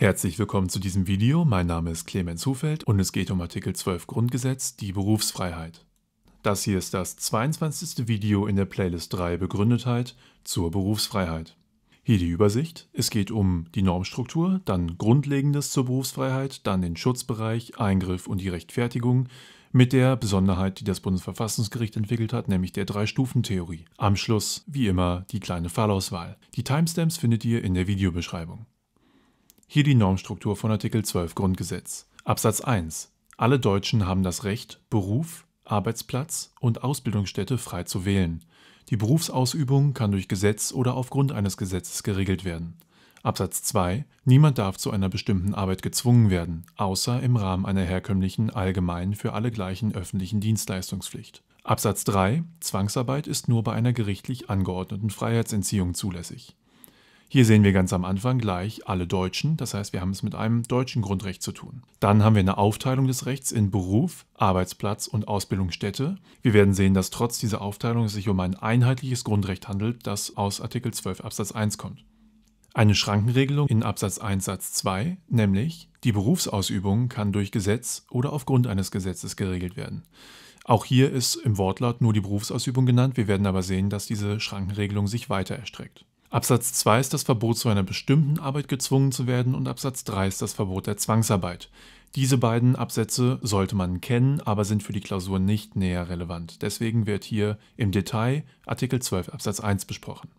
Herzlich willkommen zu diesem Video, mein Name ist Clemens Hufeld und es geht um Artikel 12 Grundgesetz, die Berufsfreiheit. Das hier ist das 22. Video in der Playlist 3 Begründetheit zur Berufsfreiheit. Hier die Übersicht. Es geht um die Normstruktur, dann Grundlegendes zur Berufsfreiheit, dann den Schutzbereich, Eingriff und die Rechtfertigung, mit der Besonderheit, die das Bundesverfassungsgericht entwickelt hat, nämlich der Drei-Stufen-Theorie. Am Schluss, wie immer, die kleine Fallauswahl. Die Timestamps findet ihr in der Videobeschreibung. Hier die Normstruktur von Artikel 12 Grundgesetz. Absatz 1. Alle Deutschen haben das Recht, Beruf, Arbeitsplatz und Ausbildungsstätte frei zu wählen. Die Berufsausübung kann durch Gesetz oder aufgrund eines Gesetzes geregelt werden. Absatz 2. Niemand darf zu einer bestimmten Arbeit gezwungen werden, außer im Rahmen einer herkömmlichen, allgemein für alle gleichen öffentlichen Dienstleistungspflicht. Absatz 3. Zwangsarbeit ist nur bei einer gerichtlich angeordneten Freiheitsentziehung zulässig. Hier sehen wir ganz am Anfang gleich alle Deutschen, das heißt wir haben es mit einem deutschen Grundrecht zu tun. Dann haben wir eine Aufteilung des Rechts in Beruf, Arbeitsplatz und Ausbildungsstätte. Wir werden sehen, dass trotz dieser Aufteilung es sich um ein einheitliches Grundrecht handelt, das aus Artikel 12 Absatz 1 kommt. Eine Schrankenregelung in Absatz 1 Satz 2, nämlich die Berufsausübung kann durch Gesetz oder aufgrund eines Gesetzes geregelt werden. Auch hier ist im Wortlaut nur die Berufsausübung genannt, wir werden aber sehen, dass diese Schrankenregelung sich weiter erstreckt. Absatz 2 ist das Verbot, zu einer bestimmten Arbeit gezwungen zu werden und Absatz 3 ist das Verbot der Zwangsarbeit. Diese beiden Absätze sollte man kennen, aber sind für die Klausur nicht näher relevant. Deswegen wird hier im Detail Artikel 12 Absatz 1 besprochen.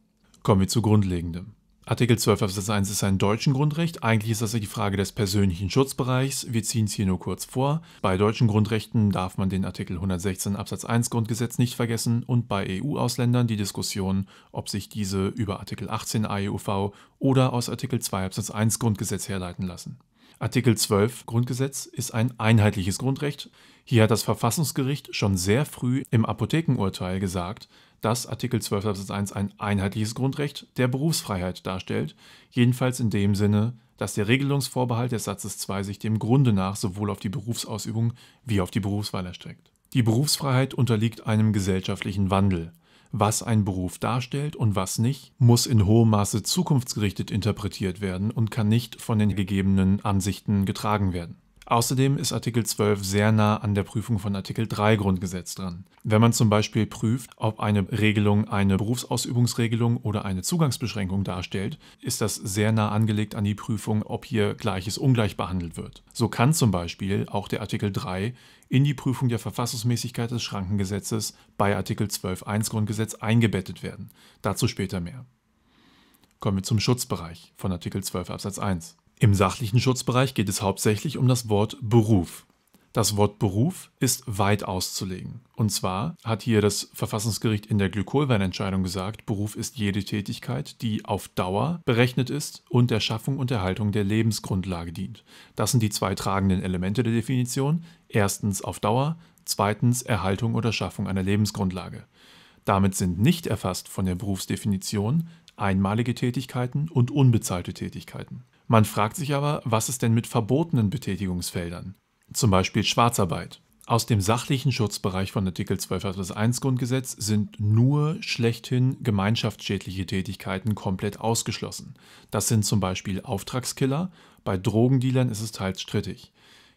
Kommen wir zu Grundlegendem. Artikel 12 Absatz 1 ist ein deutsches Grundrecht. Eigentlich ist das die Frage des persönlichen Schutzbereichs. Wir ziehen es hier nur kurz vor. Bei deutschen Grundrechten darf man den Artikel 116 Absatz 1 Grundgesetz nicht vergessen und bei EU-Ausländern die Diskussion, ob sich diese über Artikel 18 AEUV oder aus Artikel 2 Absatz 1 Grundgesetz herleiten lassen. Artikel 12 Grundgesetz ist ein einheitliches Grundrecht. Hier hat das Verfassungsgericht schon sehr früh im Apothekenurteil gesagt, dass Artikel 12 Absatz 1 ein einheitliches Grundrecht der Berufsfreiheit darstellt, jedenfalls in dem Sinne, dass der Regelungsvorbehalt des Satzes 2 sich dem Grunde nach sowohl auf die Berufsausübung wie auf die Berufswahl erstreckt. Die Berufsfreiheit unterliegt einem gesellschaftlichen Wandel. Was ein Beruf darstellt und was nicht, muss in hohem Maße zukunftsgerichtet interpretiert werden und kann nicht von den gegebenen Ansichten getragen werden. Außerdem ist Artikel 12 sehr nah an der Prüfung von Artikel 3 Grundgesetz dran. Wenn man zum Beispiel prüft, ob eine Regelung eine Berufsausübungsregelung oder eine Zugangsbeschränkung darstellt, ist das sehr nah angelegt an die Prüfung, ob hier Gleiches ungleich behandelt wird. So kann zum Beispiel auch der Artikel 3 in die Prüfung der Verfassungsmäßigkeit des Schrankengesetzes bei Artikel 12.1 Grundgesetz eingebettet werden. Dazu später mehr. Kommen wir zum Schutzbereich von Artikel 12 Absatz 1. Im sachlichen Schutzbereich geht es hauptsächlich um das Wort Beruf. Das Wort Beruf ist weit auszulegen. Und zwar hat hier das Verfassungsgericht in der Glykolwein-Entscheidung gesagt, Beruf ist jede Tätigkeit, die auf Dauer berechnet ist und der Schaffung und Erhaltung der Lebensgrundlage dient. Das sind die zwei tragenden Elemente der Definition. Erstens auf Dauer, zweitens Erhaltung oder Schaffung einer Lebensgrundlage. Damit sind nicht erfasst von der Berufsdefinition einmalige Tätigkeiten und unbezahlte Tätigkeiten. Man fragt sich aber, was ist denn mit verbotenen Betätigungsfeldern? Zum Beispiel Schwarzarbeit. Aus dem sachlichen Schutzbereich von Artikel 12 Absatz 1 Grundgesetz sind nur schlechthin gemeinschaftsschädliche Tätigkeiten komplett ausgeschlossen. Das sind zum Beispiel Auftragskiller, bei Drogendealern ist es teils strittig.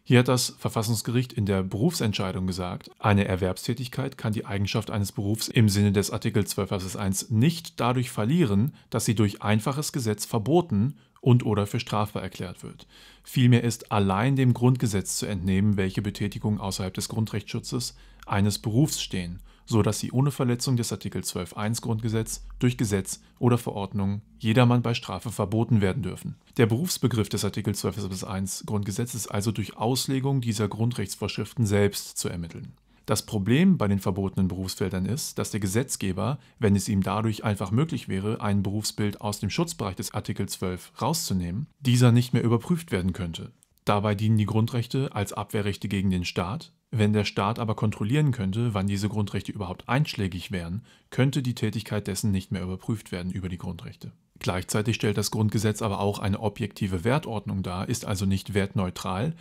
Hier hat das Verfassungsgericht in der Berufsentscheidung gesagt, eine Erwerbstätigkeit kann die Eigenschaft eines Berufs im Sinne des Artikel 12 Absatz 1 nicht dadurch verlieren, dass sie durch einfaches Gesetz verboten und oder für strafbar erklärt wird. Vielmehr ist allein dem Grundgesetz zu entnehmen, welche Betätigungen außerhalb des Grundrechtsschutzes eines Berufs stehen so dass sie ohne Verletzung des Artikel 12.1 Grundgesetz durch Gesetz oder Verordnung jedermann bei Strafe verboten werden dürfen. Der Berufsbegriff des Artikel 12.1 Grundgesetz ist also durch Auslegung dieser Grundrechtsvorschriften selbst zu ermitteln. Das Problem bei den verbotenen Berufsfeldern ist, dass der Gesetzgeber, wenn es ihm dadurch einfach möglich wäre, ein Berufsbild aus dem Schutzbereich des Artikel 12 rauszunehmen, dieser nicht mehr überprüft werden könnte. Dabei dienen die Grundrechte als Abwehrrechte gegen den Staat wenn der Staat aber kontrollieren könnte, wann diese Grundrechte überhaupt einschlägig wären, könnte die Tätigkeit dessen nicht mehr überprüft werden über die Grundrechte. Gleichzeitig stellt das Grundgesetz aber auch eine objektive Wertordnung dar, ist also nicht wertneutral.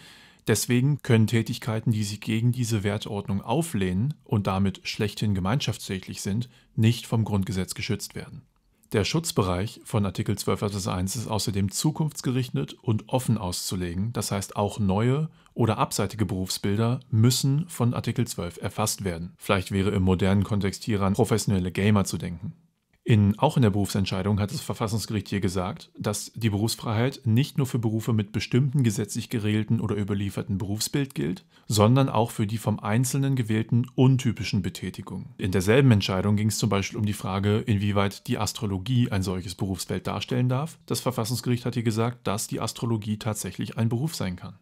Deswegen können Tätigkeiten, die sich gegen diese Wertordnung auflehnen und damit schlechthin gemeinschaftstätig sind, nicht vom Grundgesetz geschützt werden. Der Schutzbereich von Artikel 12 Absatz 1 ist außerdem zukunftsgerichtet und offen auszulegen, das heißt auch neue oder abseitige Berufsbilder müssen von Artikel 12 erfasst werden. Vielleicht wäre im modernen Kontext hieran professionelle Gamer zu denken. In, auch in der Berufsentscheidung hat das Verfassungsgericht hier gesagt, dass die Berufsfreiheit nicht nur für Berufe mit bestimmten gesetzlich geregelten oder überlieferten Berufsbild gilt, sondern auch für die vom Einzelnen gewählten untypischen Betätigungen. In derselben Entscheidung ging es zum Beispiel um die Frage, inwieweit die Astrologie ein solches Berufsfeld darstellen darf. Das Verfassungsgericht hat hier gesagt, dass die Astrologie tatsächlich ein Beruf sein kann.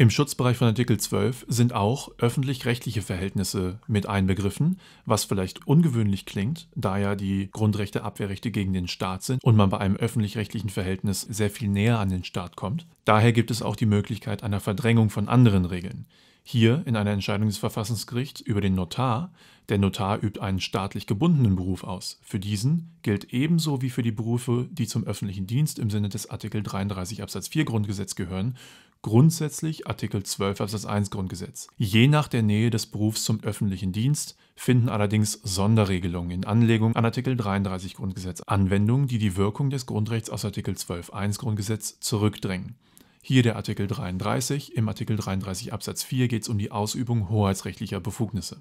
Im Schutzbereich von Artikel 12 sind auch öffentlich-rechtliche Verhältnisse mit einbegriffen, was vielleicht ungewöhnlich klingt, da ja die Grundrechte Abwehrrechte gegen den Staat sind und man bei einem öffentlich-rechtlichen Verhältnis sehr viel näher an den Staat kommt. Daher gibt es auch die Möglichkeit einer Verdrängung von anderen Regeln. Hier in einer Entscheidung des Verfassungsgerichts über den Notar. Der Notar übt einen staatlich gebundenen Beruf aus. Für diesen gilt ebenso wie für die Berufe, die zum öffentlichen Dienst im Sinne des Artikel 33 Absatz 4 Grundgesetz gehören, grundsätzlich Artikel 12 Absatz 1 Grundgesetz. Je nach der Nähe des Berufs zum öffentlichen Dienst finden allerdings Sonderregelungen in Anlegung an Artikel 33 Grundgesetz Anwendung, die die Wirkung des Grundrechts aus Artikel 12 1 Grundgesetz zurückdrängen. Hier der Artikel 33. Im Artikel 33 Absatz 4 geht es um die Ausübung hoheitsrechtlicher Befugnisse.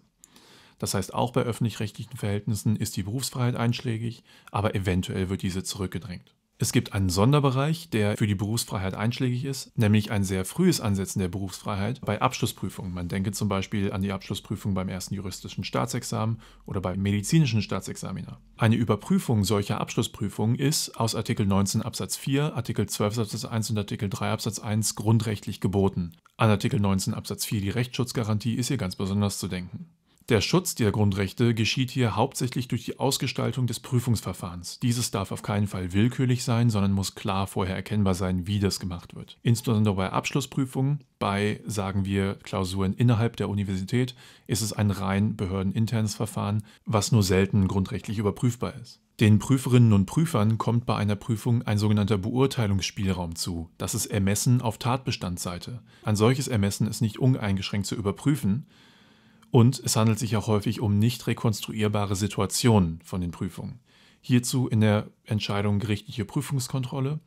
Das heißt, auch bei öffentlich-rechtlichen Verhältnissen ist die Berufsfreiheit einschlägig, aber eventuell wird diese zurückgedrängt. Es gibt einen Sonderbereich, der für die Berufsfreiheit einschlägig ist, nämlich ein sehr frühes Ansetzen der Berufsfreiheit bei Abschlussprüfungen. Man denke zum Beispiel an die Abschlussprüfung beim ersten juristischen Staatsexamen oder beim medizinischen Staatsexaminer. Eine Überprüfung solcher Abschlussprüfungen ist aus Artikel 19 Absatz 4, Artikel 12 Absatz 1 und Artikel 3 Absatz 1 grundrechtlich geboten. An Artikel 19 Absatz 4 die Rechtsschutzgarantie ist hier ganz besonders zu denken. Der Schutz der Grundrechte geschieht hier hauptsächlich durch die Ausgestaltung des Prüfungsverfahrens. Dieses darf auf keinen Fall willkürlich sein, sondern muss klar vorher erkennbar sein, wie das gemacht wird. Insbesondere bei Abschlussprüfungen, bei, sagen wir, Klausuren innerhalb der Universität, ist es ein rein behördeninternes Verfahren, was nur selten grundrechtlich überprüfbar ist. Den Prüferinnen und Prüfern kommt bei einer Prüfung ein sogenannter Beurteilungsspielraum zu. Das ist Ermessen auf Tatbestandsseite. Ein solches Ermessen ist nicht uneingeschränkt zu überprüfen, und es handelt sich auch häufig um nicht rekonstruierbare Situationen von den Prüfungen. Hierzu in der Entscheidung gerichtliche Prüfungskontrolle,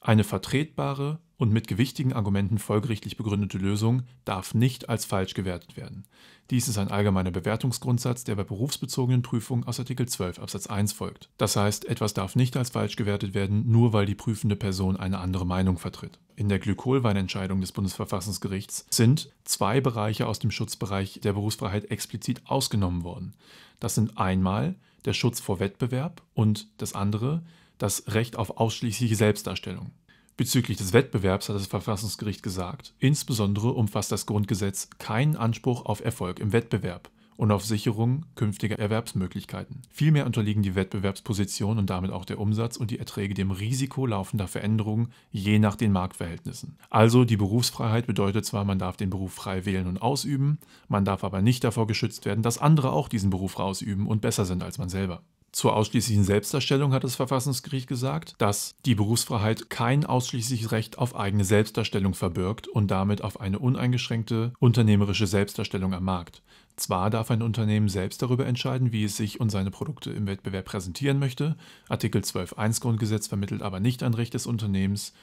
eine vertretbare und mit gewichtigen Argumenten folgerichtlich begründete Lösung darf nicht als falsch gewertet werden. Dies ist ein allgemeiner Bewertungsgrundsatz, der bei berufsbezogenen Prüfungen aus Artikel 12 Absatz 1 folgt. Das heißt, etwas darf nicht als falsch gewertet werden, nur weil die prüfende Person eine andere Meinung vertritt. In der Glykolweinentscheidung des Bundesverfassungsgerichts sind zwei Bereiche aus dem Schutzbereich der Berufsfreiheit explizit ausgenommen worden. Das sind einmal der Schutz vor Wettbewerb und das andere das Recht auf ausschließliche Selbstdarstellung. Bezüglich des Wettbewerbs hat das Verfassungsgericht gesagt, insbesondere umfasst das Grundgesetz keinen Anspruch auf Erfolg im Wettbewerb und auf Sicherung künftiger Erwerbsmöglichkeiten. Vielmehr unterliegen die Wettbewerbsposition und damit auch der Umsatz und die Erträge dem Risiko laufender Veränderungen je nach den Marktverhältnissen. Also die Berufsfreiheit bedeutet zwar, man darf den Beruf frei wählen und ausüben, man darf aber nicht davor geschützt werden, dass andere auch diesen Beruf ausüben und besser sind als man selber zur ausschließlichen Selbstdarstellung hat das Verfassungsgericht gesagt, dass die Berufsfreiheit kein ausschließliches Recht auf eigene Selbstdarstellung verbirgt und damit auf eine uneingeschränkte unternehmerische Selbstdarstellung am Markt. Zwar darf ein Unternehmen selbst darüber entscheiden, wie es sich und seine Produkte im Wettbewerb präsentieren möchte, Artikel 12.1 Grundgesetz vermittelt aber nicht ein Recht des Unternehmens,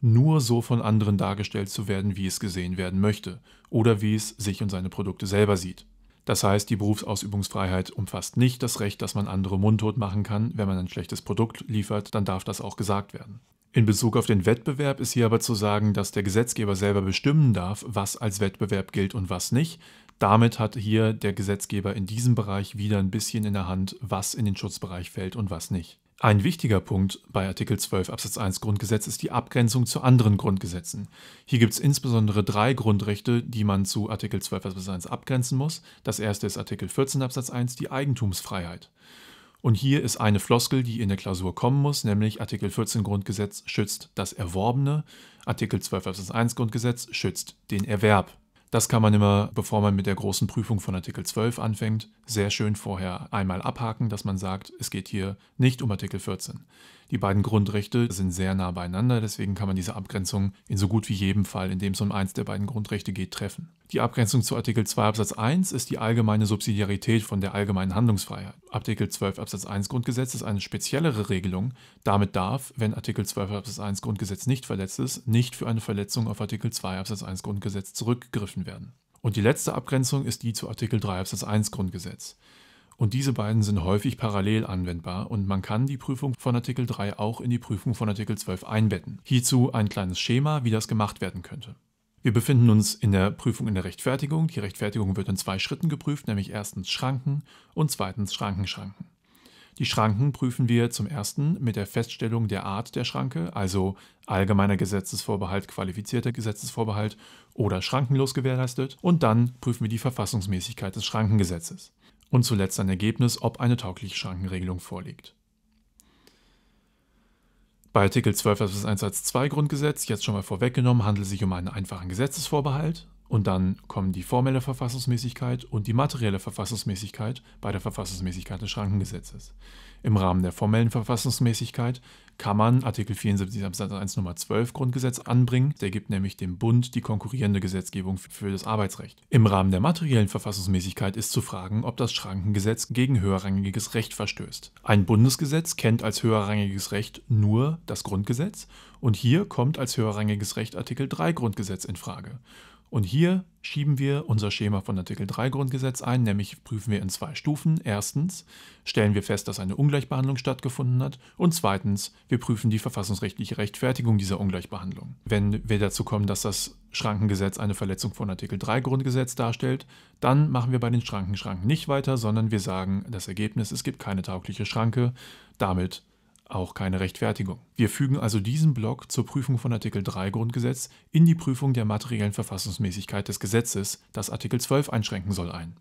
nur so von anderen dargestellt zu werden, wie es gesehen werden möchte oder wie es sich und seine Produkte selber sieht. Das heißt, die Berufsausübungsfreiheit umfasst nicht das Recht, dass man andere mundtot machen kann. Wenn man ein schlechtes Produkt liefert, dann darf das auch gesagt werden. In Bezug auf den Wettbewerb ist hier aber zu sagen, dass der Gesetzgeber selber bestimmen darf, was als Wettbewerb gilt und was nicht. Damit hat hier der Gesetzgeber in diesem Bereich wieder ein bisschen in der Hand, was in den Schutzbereich fällt und was nicht. Ein wichtiger Punkt bei Artikel 12 Absatz 1 Grundgesetz ist die Abgrenzung zu anderen Grundgesetzen. Hier gibt es insbesondere drei Grundrechte, die man zu Artikel 12 Absatz 1 abgrenzen muss. Das erste ist Artikel 14 Absatz 1, die Eigentumsfreiheit. Und hier ist eine Floskel, die in der Klausur kommen muss, nämlich Artikel 14 Grundgesetz schützt das Erworbene, Artikel 12 Absatz 1 Grundgesetz schützt den Erwerb. Das kann man immer, bevor man mit der großen Prüfung von Artikel 12 anfängt, sehr schön vorher einmal abhaken, dass man sagt, es geht hier nicht um Artikel 14. Die beiden Grundrechte sind sehr nah beieinander, deswegen kann man diese Abgrenzung in so gut wie jedem Fall, in dem es um eins der beiden Grundrechte geht, treffen. Die Abgrenzung zu Artikel 2 Absatz 1 ist die allgemeine Subsidiarität von der allgemeinen Handlungsfreiheit. Artikel 12 Absatz 1 Grundgesetz ist eine speziellere Regelung. Damit darf, wenn Artikel 12 Absatz 1 Grundgesetz nicht verletzt ist, nicht für eine Verletzung auf Artikel 2 Absatz 1 Grundgesetz zurückgegriffen werden. Und die letzte Abgrenzung ist die zu Artikel 3 Absatz 1 Grundgesetz. Und diese beiden sind häufig parallel anwendbar und man kann die Prüfung von Artikel 3 auch in die Prüfung von Artikel 12 einbetten. Hierzu ein kleines Schema, wie das gemacht werden könnte. Wir befinden uns in der Prüfung in der Rechtfertigung. Die Rechtfertigung wird in zwei Schritten geprüft, nämlich erstens Schranken und zweitens Schrankenschranken. Die Schranken prüfen wir zum ersten mit der Feststellung der Art der Schranke, also allgemeiner Gesetzesvorbehalt, qualifizierter Gesetzesvorbehalt oder schrankenlos gewährleistet. Und dann prüfen wir die Verfassungsmäßigkeit des Schrankengesetzes und zuletzt ein Ergebnis, ob eine taugliche Schrankenregelung vorliegt. Bei Artikel 12 Absatz 1 Satz 2 Grundgesetz, jetzt schon mal vorweggenommen, handelt es sich um einen einfachen Gesetzesvorbehalt. Und dann kommen die formelle Verfassungsmäßigkeit und die materielle Verfassungsmäßigkeit bei der Verfassungsmäßigkeit des Schrankengesetzes. Im Rahmen der formellen Verfassungsmäßigkeit kann man Artikel 74 Absatz 1 Nummer 12 Grundgesetz anbringen. Der gibt nämlich dem Bund die konkurrierende Gesetzgebung für das Arbeitsrecht. Im Rahmen der materiellen Verfassungsmäßigkeit ist zu fragen, ob das Schrankengesetz gegen höherrangiges Recht verstößt. Ein Bundesgesetz kennt als höherrangiges Recht nur das Grundgesetz und hier kommt als höherrangiges Recht Artikel 3 Grundgesetz in Frage. Und hier schieben wir unser Schema von Artikel 3 Grundgesetz ein, nämlich prüfen wir in zwei Stufen. Erstens stellen wir fest, dass eine Ungleichbehandlung stattgefunden hat und zweitens wir prüfen die verfassungsrechtliche Rechtfertigung dieser Ungleichbehandlung. Wenn wir dazu kommen, dass das Schrankengesetz eine Verletzung von Artikel 3 Grundgesetz darstellt, dann machen wir bei den Schrankenschranken nicht weiter, sondern wir sagen, das Ergebnis, es gibt keine taugliche Schranke, damit auch keine Rechtfertigung. Wir fügen also diesen Block zur Prüfung von Artikel 3 Grundgesetz in die Prüfung der materiellen Verfassungsmäßigkeit des Gesetzes, das Artikel 12 einschränken soll, ein.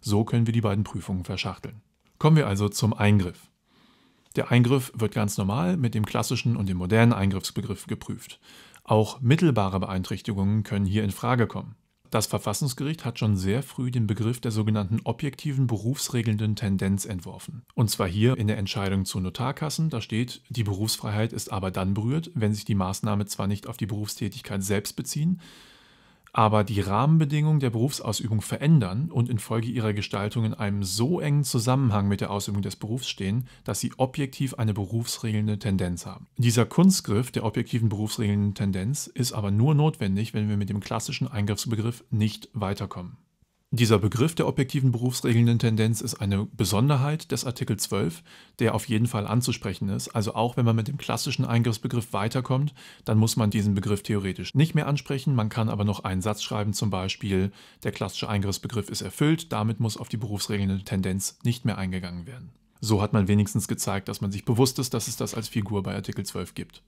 So können wir die beiden Prüfungen verschachteln. Kommen wir also zum Eingriff. Der Eingriff wird ganz normal mit dem klassischen und dem modernen Eingriffsbegriff geprüft. Auch mittelbare Beeinträchtigungen können hier in Frage kommen. Das Verfassungsgericht hat schon sehr früh den Begriff der sogenannten objektiven berufsregelnden Tendenz entworfen. Und zwar hier in der Entscheidung zu Notarkassen, da steht, die Berufsfreiheit ist aber dann berührt, wenn sich die Maßnahme zwar nicht auf die Berufstätigkeit selbst beziehen, aber die Rahmenbedingungen der Berufsausübung verändern und infolge ihrer Gestaltung in einem so engen Zusammenhang mit der Ausübung des Berufs stehen, dass sie objektiv eine berufsregelnde Tendenz haben. Dieser Kunstgriff der objektiven berufsregelnden Tendenz ist aber nur notwendig, wenn wir mit dem klassischen Eingriffsbegriff nicht weiterkommen. Dieser Begriff der objektiven berufsregelnden Tendenz ist eine Besonderheit des Artikel 12, der auf jeden Fall anzusprechen ist. Also auch wenn man mit dem klassischen Eingriffsbegriff weiterkommt, dann muss man diesen Begriff theoretisch nicht mehr ansprechen. Man kann aber noch einen Satz schreiben, zum Beispiel, der klassische Eingriffsbegriff ist erfüllt, damit muss auf die berufsregelnde Tendenz nicht mehr eingegangen werden. So hat man wenigstens gezeigt, dass man sich bewusst ist, dass es das als Figur bei Artikel 12 gibt.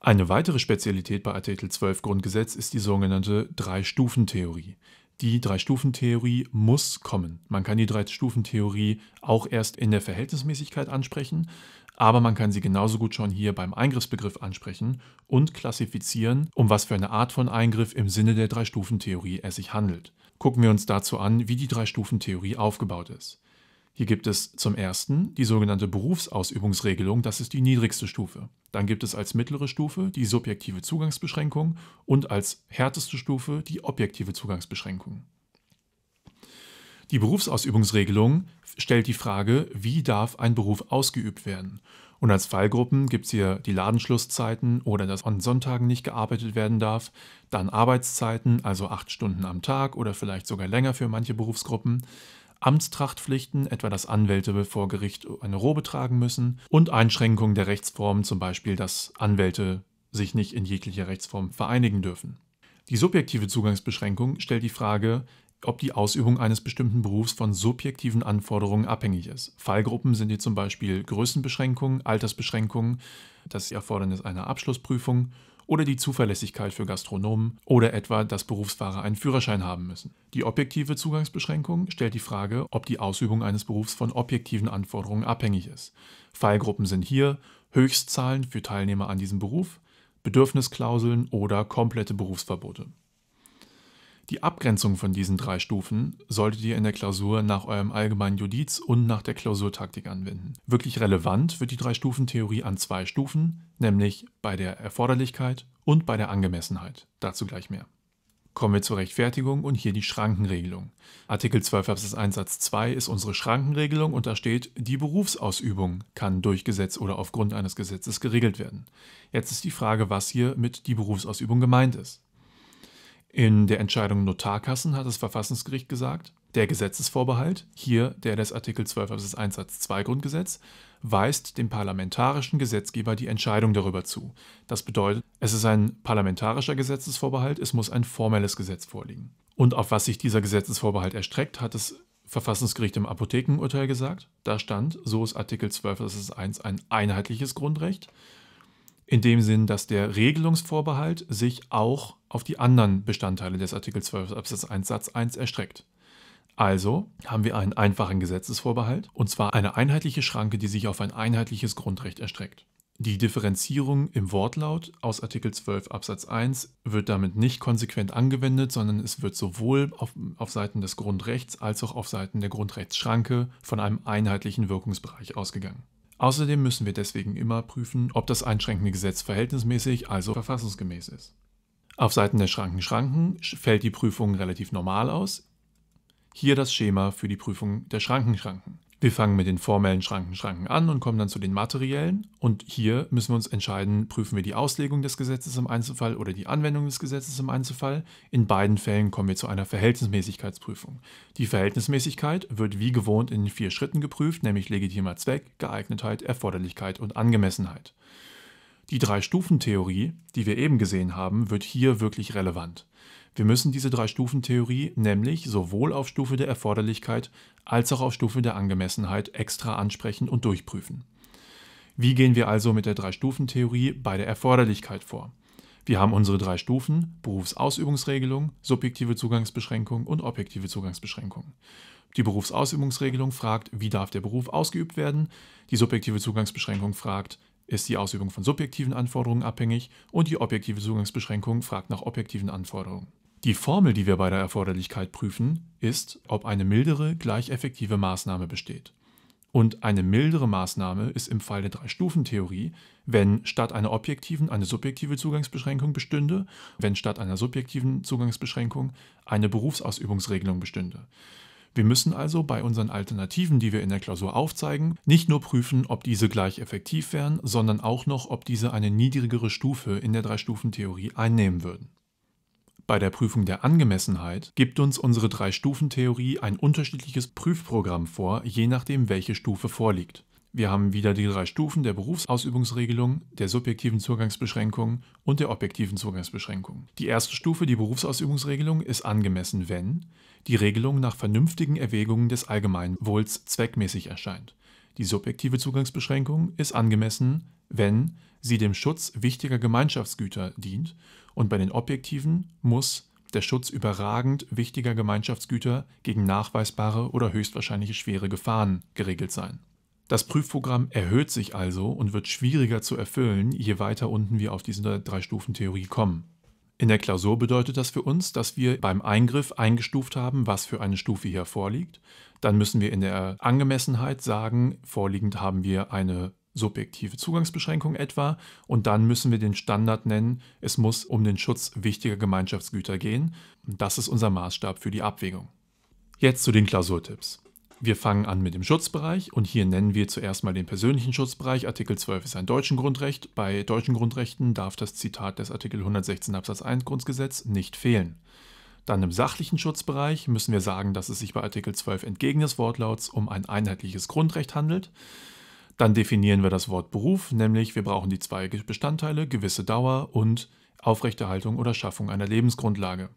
Eine weitere Spezialität bei Artikel 12 Grundgesetz ist die sogenannte Drei-Stufen-Theorie die Drei-Stufen-Theorie muss kommen. Man kann die Drei-Stufen-Theorie auch erst in der Verhältnismäßigkeit ansprechen, aber man kann sie genauso gut schon hier beim Eingriffsbegriff ansprechen und klassifizieren, um was für eine Art von Eingriff im Sinne der Drei-Stufen-Theorie es sich handelt. Gucken wir uns dazu an, wie die Drei-Stufen-Theorie aufgebaut ist. Hier gibt es zum ersten die sogenannte Berufsausübungsregelung, das ist die niedrigste Stufe. Dann gibt es als mittlere Stufe die subjektive Zugangsbeschränkung und als härteste Stufe die objektive Zugangsbeschränkung. Die Berufsausübungsregelung stellt die Frage, wie darf ein Beruf ausgeübt werden? Und als Fallgruppen gibt es hier die Ladenschlusszeiten oder dass an Sonntagen nicht gearbeitet werden darf, dann Arbeitszeiten, also acht Stunden am Tag oder vielleicht sogar länger für manche Berufsgruppen, Amtstrachtpflichten, etwa dass Anwälte vor Gericht eine Robe tragen müssen, und Einschränkungen der Rechtsformen, zum Beispiel, dass Anwälte sich nicht in jeglicher Rechtsform vereinigen dürfen. Die subjektive Zugangsbeschränkung stellt die Frage, ob die Ausübung eines bestimmten Berufs von subjektiven Anforderungen abhängig ist. Fallgruppen sind hier zum Beispiel Größenbeschränkungen, Altersbeschränkungen, das Erfordernis einer Abschlussprüfung oder die Zuverlässigkeit für Gastronomen oder etwa, dass Berufsfahrer einen Führerschein haben müssen. Die objektive Zugangsbeschränkung stellt die Frage, ob die Ausübung eines Berufs von objektiven Anforderungen abhängig ist. Fallgruppen sind hier Höchstzahlen für Teilnehmer an diesem Beruf, Bedürfnisklauseln oder komplette Berufsverbote. Die Abgrenzung von diesen drei Stufen solltet ihr in der Klausur nach eurem allgemeinen Judiz und nach der Klausurtaktik anwenden. Wirklich relevant wird die Drei-Stufen-Theorie an zwei Stufen, nämlich bei der Erforderlichkeit und bei der Angemessenheit. Dazu gleich mehr. Kommen wir zur Rechtfertigung und hier die Schrankenregelung. Artikel 12 Absatz 1 Satz 2 ist unsere Schrankenregelung und da steht, die Berufsausübung kann durch Gesetz oder aufgrund eines Gesetzes geregelt werden. Jetzt ist die Frage, was hier mit die Berufsausübung gemeint ist. In der Entscheidung Notarkassen hat das Verfassungsgericht gesagt, der Gesetzesvorbehalt, hier der des Artikel 12 Absatz 1 Satz 2 Grundgesetz, weist dem parlamentarischen Gesetzgeber die Entscheidung darüber zu. Das bedeutet, es ist ein parlamentarischer Gesetzesvorbehalt, es muss ein formelles Gesetz vorliegen. Und auf was sich dieser Gesetzesvorbehalt erstreckt, hat das Verfassungsgericht im Apothekenurteil gesagt. Da stand, so ist Artikel 12 Absatz 1 ein einheitliches Grundrecht in dem Sinn, dass der Regelungsvorbehalt sich auch auf die anderen Bestandteile des Artikel 12 Absatz 1 Satz 1 erstreckt. Also haben wir einen einfachen Gesetzesvorbehalt, und zwar eine einheitliche Schranke, die sich auf ein einheitliches Grundrecht erstreckt. Die Differenzierung im Wortlaut aus Artikel 12 Absatz 1 wird damit nicht konsequent angewendet, sondern es wird sowohl auf, auf Seiten des Grundrechts als auch auf Seiten der Grundrechtsschranke von einem einheitlichen Wirkungsbereich ausgegangen. Außerdem müssen wir deswegen immer prüfen, ob das einschränkende Gesetz verhältnismäßig, also verfassungsgemäß ist. Auf Seiten der Schranken Schranken fällt die Prüfung relativ normal aus. Hier das Schema für die Prüfung der Schranken Schranken. Wir fangen mit den formellen Schranken, Schranken an und kommen dann zu den materiellen. Und hier müssen wir uns entscheiden, prüfen wir die Auslegung des Gesetzes im Einzelfall oder die Anwendung des Gesetzes im Einzelfall. In beiden Fällen kommen wir zu einer Verhältnismäßigkeitsprüfung. Die Verhältnismäßigkeit wird wie gewohnt in vier Schritten geprüft, nämlich legitimer Zweck, Geeignetheit, Erforderlichkeit und Angemessenheit. Die Drei-Stufen-Theorie, die wir eben gesehen haben, wird hier wirklich relevant. Wir müssen diese Drei-Stufen-Theorie nämlich sowohl auf Stufe der Erforderlichkeit als auch auf Stufe der Angemessenheit extra ansprechen und durchprüfen. Wie gehen wir also mit der Drei-Stufen-Theorie bei der Erforderlichkeit vor? Wir haben unsere drei Stufen, Berufsausübungsregelung, subjektive Zugangsbeschränkung und objektive Zugangsbeschränkung. Die Berufsausübungsregelung fragt, wie darf der Beruf ausgeübt werden? Die subjektive Zugangsbeschränkung fragt, ist die Ausübung von subjektiven Anforderungen abhängig? Und die objektive Zugangsbeschränkung fragt nach objektiven Anforderungen. Die Formel, die wir bei der Erforderlichkeit prüfen, ist, ob eine mildere gleich effektive Maßnahme besteht. Und eine mildere Maßnahme ist im Fall der Drei-Stufen-Theorie, wenn statt einer objektiven eine subjektive Zugangsbeschränkung bestünde, wenn statt einer subjektiven Zugangsbeschränkung eine Berufsausübungsregelung bestünde. Wir müssen also bei unseren Alternativen, die wir in der Klausur aufzeigen, nicht nur prüfen, ob diese gleich effektiv wären, sondern auch noch, ob diese eine niedrigere Stufe in der Drei-Stufen-Theorie einnehmen würden. Bei der Prüfung der Angemessenheit gibt uns unsere Drei-Stufen-Theorie ein unterschiedliches Prüfprogramm vor, je nachdem, welche Stufe vorliegt. Wir haben wieder die drei Stufen der Berufsausübungsregelung, der subjektiven Zugangsbeschränkung und der objektiven Zugangsbeschränkung. Die erste Stufe, die Berufsausübungsregelung, ist angemessen, wenn die Regelung nach vernünftigen Erwägungen des Allgemeinwohls zweckmäßig erscheint. Die subjektive Zugangsbeschränkung ist angemessen, wenn sie dem Schutz wichtiger Gemeinschaftsgüter dient und bei den objektiven muss der Schutz überragend wichtiger Gemeinschaftsgüter gegen nachweisbare oder höchstwahrscheinliche schwere Gefahren geregelt sein. Das Prüfprogramm erhöht sich also und wird schwieriger zu erfüllen, je weiter unten wir auf diese Drei-Stufen-Theorie kommen. In der Klausur bedeutet das für uns, dass wir beim Eingriff eingestuft haben, was für eine Stufe hier vorliegt. Dann müssen wir in der Angemessenheit sagen, vorliegend haben wir eine subjektive Zugangsbeschränkung etwa. Und dann müssen wir den Standard nennen, es muss um den Schutz wichtiger Gemeinschaftsgüter gehen. Das ist unser Maßstab für die Abwägung. Jetzt zu den Klausurtipps. Wir fangen an mit dem Schutzbereich und hier nennen wir zuerst mal den persönlichen Schutzbereich. Artikel 12 ist ein deutsches Grundrecht. Bei deutschen Grundrechten darf das Zitat des Artikel 116 Absatz 1 Grundgesetz nicht fehlen. Dann im sachlichen Schutzbereich müssen wir sagen, dass es sich bei Artikel 12 entgegen des Wortlauts um ein einheitliches Grundrecht handelt. Dann definieren wir das Wort Beruf, nämlich wir brauchen die zwei Bestandteile, gewisse Dauer und Aufrechterhaltung oder Schaffung einer Lebensgrundlage.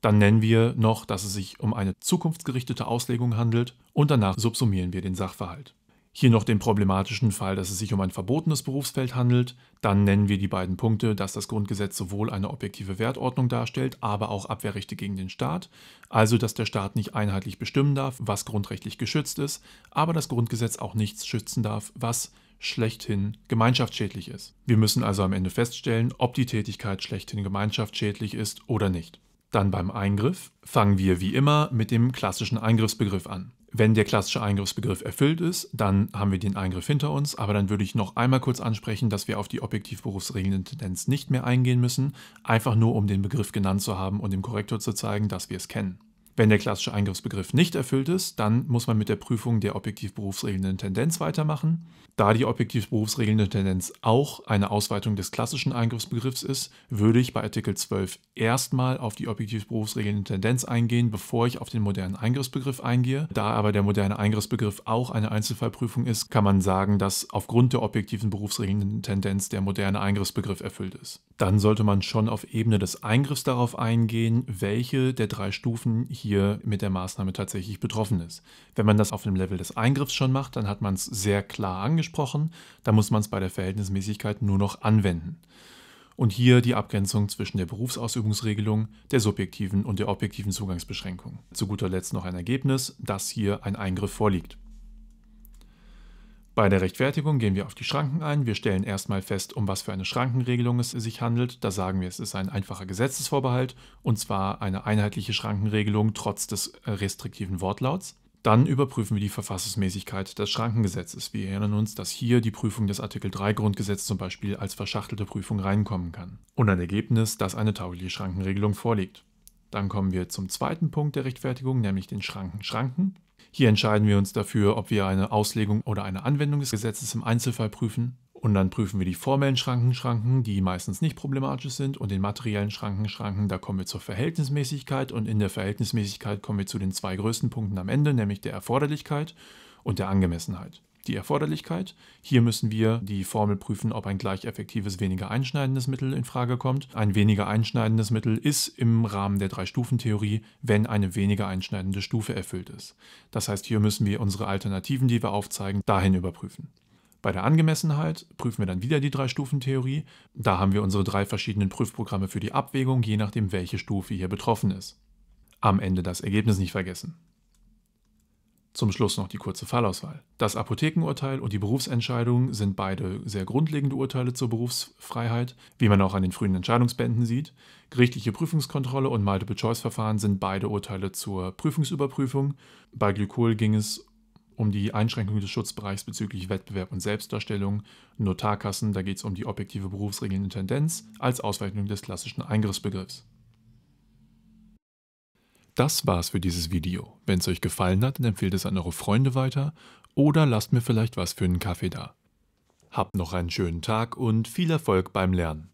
Dann nennen wir noch, dass es sich um eine zukunftsgerichtete Auslegung handelt und danach subsumieren wir den Sachverhalt. Hier noch den problematischen Fall, dass es sich um ein verbotenes Berufsfeld handelt. Dann nennen wir die beiden Punkte, dass das Grundgesetz sowohl eine objektive Wertordnung darstellt, aber auch Abwehrrechte gegen den Staat. Also, dass der Staat nicht einheitlich bestimmen darf, was grundrechtlich geschützt ist, aber das Grundgesetz auch nichts schützen darf, was schlechthin gemeinschaftsschädlich ist. Wir müssen also am Ende feststellen, ob die Tätigkeit schlechthin gemeinschaftsschädlich ist oder nicht. Dann beim Eingriff fangen wir wie immer mit dem klassischen Eingriffsbegriff an. Wenn der klassische Eingriffsbegriff erfüllt ist, dann haben wir den Eingriff hinter uns, aber dann würde ich noch einmal kurz ansprechen, dass wir auf die objektiv berufsregelnde Tendenz nicht mehr eingehen müssen, einfach nur um den Begriff genannt zu haben und dem Korrektor zu zeigen, dass wir es kennen. Wenn der klassische Eingriffsbegriff nicht erfüllt ist, dann muss man mit der Prüfung der objektiv berufsregelnden Tendenz weitermachen. Da die objektiv berufsregelnde Tendenz auch eine Ausweitung des klassischen Eingriffsbegriffs ist, würde ich bei Artikel 12 erstmal auf die objektiv berufsregelnde Tendenz eingehen, bevor ich auf den modernen Eingriffsbegriff eingehe. Da aber der moderne Eingriffsbegriff auch eine Einzelfallprüfung ist, kann man sagen, dass aufgrund der objektiven berufsregelnden Tendenz der moderne Eingriffsbegriff erfüllt ist. Dann sollte man schon auf Ebene des Eingriffs darauf eingehen, welche der drei Stufen hier hier mit der Maßnahme tatsächlich betroffen ist. Wenn man das auf dem Level des Eingriffs schon macht, dann hat man es sehr klar angesprochen, da muss man es bei der Verhältnismäßigkeit nur noch anwenden. Und hier die Abgrenzung zwischen der Berufsausübungsregelung, der subjektiven und der objektiven Zugangsbeschränkung. Zu guter Letzt noch ein Ergebnis, dass hier ein Eingriff vorliegt. Bei der Rechtfertigung gehen wir auf die Schranken ein. Wir stellen erstmal fest, um was für eine Schrankenregelung es sich handelt. Da sagen wir, es ist ein einfacher Gesetzesvorbehalt und zwar eine einheitliche Schrankenregelung trotz des äh, restriktiven Wortlauts. Dann überprüfen wir die Verfassungsmäßigkeit des Schrankengesetzes. Wir erinnern uns, dass hier die Prüfung des Artikel 3 Grundgesetz zum Beispiel als verschachtelte Prüfung reinkommen kann. Und ein Ergebnis, dass eine taugliche Schrankenregelung vorliegt. Dann kommen wir zum zweiten Punkt der Rechtfertigung, nämlich den Schranken-Schranken. Hier entscheiden wir uns dafür, ob wir eine Auslegung oder eine Anwendung des Gesetzes im Einzelfall prüfen. Und dann prüfen wir die formellen Schranken, die meistens nicht problematisch sind, und den materiellen Schranken, Schranken, da kommen wir zur Verhältnismäßigkeit. Und in der Verhältnismäßigkeit kommen wir zu den zwei größten Punkten am Ende, nämlich der Erforderlichkeit und der Angemessenheit die Erforderlichkeit. Hier müssen wir die Formel prüfen, ob ein gleich effektives weniger einschneidendes Mittel in Frage kommt. Ein weniger einschneidendes Mittel ist im Rahmen der Drei-Stufen-Theorie, wenn eine weniger einschneidende Stufe erfüllt ist. Das heißt, hier müssen wir unsere Alternativen, die wir aufzeigen, dahin überprüfen. Bei der Angemessenheit prüfen wir dann wieder die Drei-Stufen-Theorie. Da haben wir unsere drei verschiedenen Prüfprogramme für die Abwägung, je nachdem welche Stufe hier betroffen ist. Am Ende das Ergebnis nicht vergessen. Zum Schluss noch die kurze Fallauswahl. Das Apothekenurteil und die Berufsentscheidung sind beide sehr grundlegende Urteile zur Berufsfreiheit, wie man auch an den frühen Entscheidungsbänden sieht. Gerichtliche Prüfungskontrolle und Multiple-Choice-Verfahren sind beide Urteile zur Prüfungsüberprüfung. Bei Glykol ging es um die Einschränkung des Schutzbereichs bezüglich Wettbewerb und Selbstdarstellung, Notarkassen, da geht es um die objektive Berufsregeln und Tendenz als Ausweitung des klassischen Eingriffsbegriffs. Das war's für dieses Video. Wenn es euch gefallen hat, dann empfehlt es an eure Freunde weiter oder lasst mir vielleicht was für einen Kaffee da. Habt noch einen schönen Tag und viel Erfolg beim Lernen.